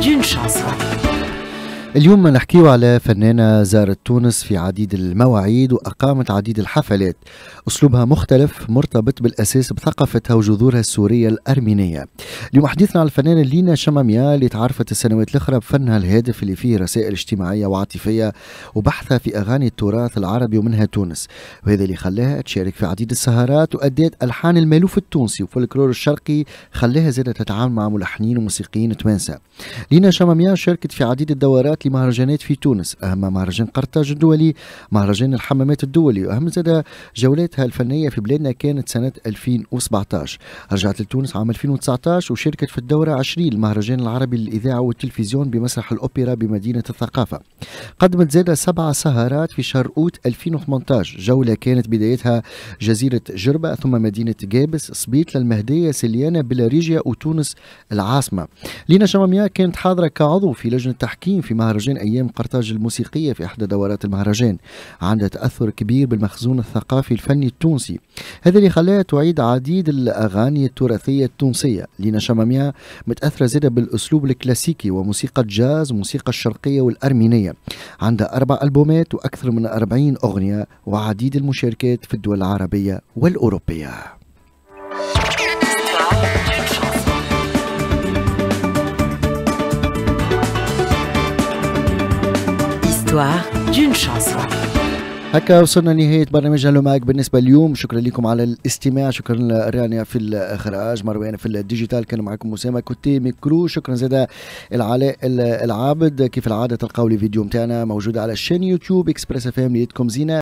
d'une chanson. اليوم نحكيه على فنانة زارت تونس في عديد المواعيد وأقامت عديد الحفلات أسلوبها مختلف مرتبط بالأساس بثقافتها وجذورها السورية الأرمينية اليوم حديثنا على الفنانة لينا شماميا اللي تعرفت السنوات الأخرى بفنها الهادف اللي فيه رسائل اجتماعية وعاطفية وبحثها في أغاني التراث العربي ومنها تونس وهذا اللي خلاها تشارك في عديد السهرات وأديت ألحان المالوف التونسي وفولكلور الشرقي خلاها زادت تتعامل مع ملحنين وموسيقيين توانسة لينا شماميا شاركت في عديد الدورات تنظمت لمهرجانات في تونس أهم مهرجان قرطاج الدولي مهرجان الحمامات الدولي وأهم زاد جولاتها الفنية في بلادنا كانت سنة 2017 رجعت لتونس عام 2019 وشاركت في الدورة 20 المهرجان العربي للإذاعة والتلفزيون بمسرح الأوبرا بمدينة الثقافة قدمت زاد سبع سهرات في شهر أوت 2018 جولة كانت بدايتها جزيرة جربة ثم مدينة جابس سبيت المهدية سليانة بلاريجيا وتونس العاصمة لينا شماميا كانت حاضرة كعضو في لجنة تحكيم في مهرجان مهرجان أيام قرطاج الموسيقية في إحدى دورات المهرجان عندها تأثر كبير بالمخزون الثقافي الفني التونسي هذا اللي خلاها تعيد عديد الأغاني التراثية التونسية لينا شماميا متأثرة زادة بالأسلوب الكلاسيكي وموسيقى الجاز وموسيقى الشرقية والأرمينية عندها أربع ألبومات وأكثر من 40 أغنية وعديد المشاركات في الدول العربية والأوروبية l'histoire d'une chanson. هكا وصلنا لنهاية برنامج هلو معك بالنسبة اليوم شكرا لكم على الاستماع شكرا لرانيا في الإخراج مروان في الديجيتال كان معكم مسامة كوتي ميكرو شكرا زادا العلاء العابد كيف العادة تلقاو الفيديو متاعنا موجودة على الشين يوتيوب اكسبريس افهم ام زينة